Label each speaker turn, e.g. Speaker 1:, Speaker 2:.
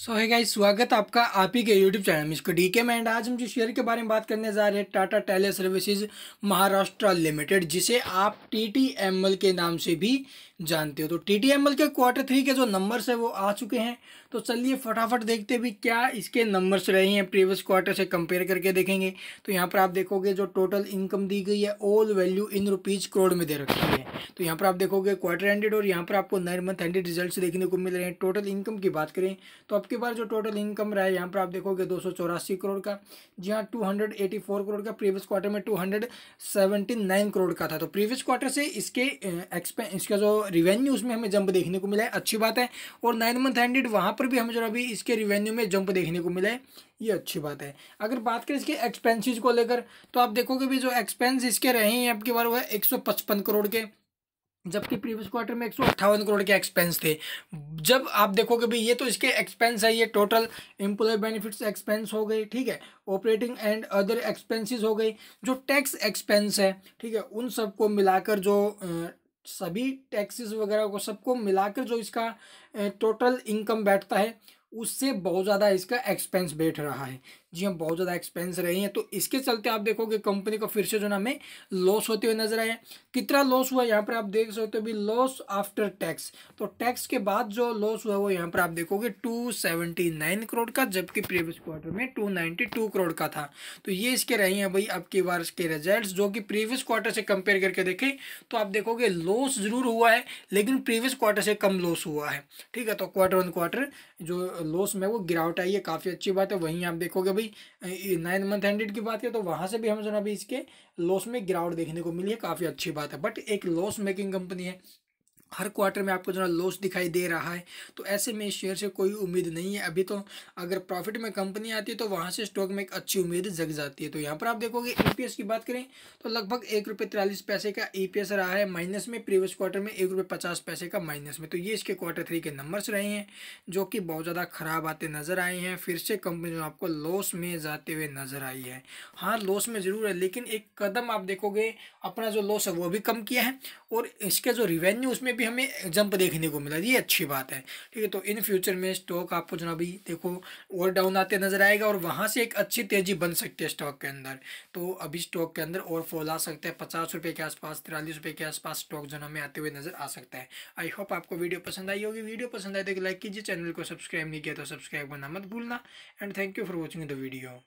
Speaker 1: सो है गाइस स्वागत आपका आप ही के यूट्यूब चैनल में इसको डी के में एंड आज हम जो शेयर के बारे में बात करने जा रहे हैं Tata Teleservices Maharashtra Limited जिसे आप टीटीएमएल के नाम से भी जानते हो तो टीटीएमएल के क्वार्टर थ्री के जो नंबर्स है वो आ चुके हैं तो चलिए फटाफट देखते भी क्या इसके नंबर्स रहे हैं प्रीवियस क्वार्टर से कंपेयर करके देखेंगे तो यहाँ पर आप देखोगे जो टोटल इनकम दी गई है all value in rupees crore में दे रखी है तो यहाँ पर आप देखोगे क्वार्टर एंडेड और यहाँ पर आपको नाइन मंथ एंडेड रिजल्ट देखने को मिल रहे हैं टोटल इनकम की बात करें तो आप आपके पास जो टोटल इनकम रहा है यहाँ पर आप देखोगे दो करोड़ का जी हाँ टू करोड़ का प्रीवियस क्वार्टर में टू करोड़ का था तो प्रीवियस क्वार्टर से इसके एक्सपेंस इसका जो रिवेन्यू उसमें हमें जंप देखने को मिला है अच्छी बात है और नाइन मंथ एंडेड वहाँ पर भी हमें जो अभी इसके रिवेन्यू में जंप देखने को मिला है ये अच्छी बात है अगर बात करें इसके एक्सपेंसिस को लेकर तो आप देखोगे भी जो एक्सपेंस इसके रहे हैं आपके बार वो है एक करोड़ के जबकि प्रीवियस क्वार्टर में एक करोड़ के एक्सपेंस थे जब आप देखोगे भाई ये तो इसके एक्सपेंस है ये टोटल एम्प्लॉय बेनिफिट्स एक्सपेंस हो गए ठीक है ऑपरेटिंग एंड अदर एक्सपेंसेस हो गई जो टैक्स एक्सपेंस है ठीक है उन सबको मिलाकर जो सभी टैक्सेस वगैरह को सबको मिलाकर जो इसका टोटल इनकम बैठता है उससे बहुत ज़्यादा इसका एक्सपेंस बैठ रहा है जी हाँ बहुत ज़्यादा एक्सपेंस रही हैं तो इसके चलते आप देखोगे कंपनी को फिर से जो ना हमें लॉस होते हुए नजर आए कितना लॉस हुआ यहाँ पर आप देख सकते हो भी लॉस आफ्टर टैक्स तो टैक्स के बाद जो लॉस हुआ वो यहाँ पर आप देखोगे टू सेवेंटी नाइन करोड़ का जबकि प्रीवियस क्वार्टर में टू नाइन्टी टू करोड़ का था तो ये इसके रहे हैं भाई अब की बार इसके रिजल्ट जो कि प्रीवियस क्वार्टर से कंपेयर करके देखें तो आप देखोगे लॉस जरूर हुआ है लेकिन प्रीवियस क्वार्टर से कम लॉस हुआ है ठीक है तो क्वार्टर वन क्वार्टर जो लॉस में वो गिरावट आई है काफ़ी अच्छी बात है वहीं आप देखोगे अभी नाइन मंथ हंड्रेड की बात है तो वहाँ से भी हमें जो अभी इसके लॉस में गिरावट देखने को मिली है काफ़ी अच्छी बात है बट एक लॉस मेकिंग कंपनी है हर क्वार्टर में आपको जो है लॉस दिखाई दे रहा है तो ऐसे में शेयर से कोई उम्मीद नहीं है अभी तो अगर प्रॉफिट में कंपनी आती है तो वहाँ से स्टॉक में एक अच्छी उम्मीद जग जाती है तो यहाँ पर आप देखोगे ईपीएस की बात करें तो लगभग एक रुपये तिरालीस पैसे का ईपीएस रहा है माइनस में प्रीवियस क्वार्टर में एक रुपये पचास पैसे का माइनस में तो ये इसके क्वार्टर थ्री के नंबर्स रहे हैं जो कि बहुत ज़्यादा ख़राब आते नज़र आए हैं फिर से कंपनी जो आपको लॉस में जाते हुए नज़र आई है हाँ लॉस में ज़रूर है लेकिन एक कदम आप देखोगे अपना जो लॉस है वो भी कम किया है और इसके जो रिवेन्यू उसमें भी हमें जंप देखने को मिला ये अच्छी बात है ठीक है तो इन फ्यूचर में स्टॉक आपको जो अभी देखो और डाउन आते नजर आएगा और वहाँ से एक अच्छी तेजी बन सकती है स्टॉक के अंदर तो अभी स्टॉक के अंदर और फॉल आ सकता है पचास रुपये के आसपास तिरालीस रुपये के आसपास स्टॉक जो हमें आते हुए नजर आ सकता है आई होप आपको वीडियो पसंद आई होगी वीडियो पसंद आए तो लाइक कीजिए चैनल को सब्सक्राइब नहीं किया तो सब्सक्राइब करना मत भूलना and thank you for watching the video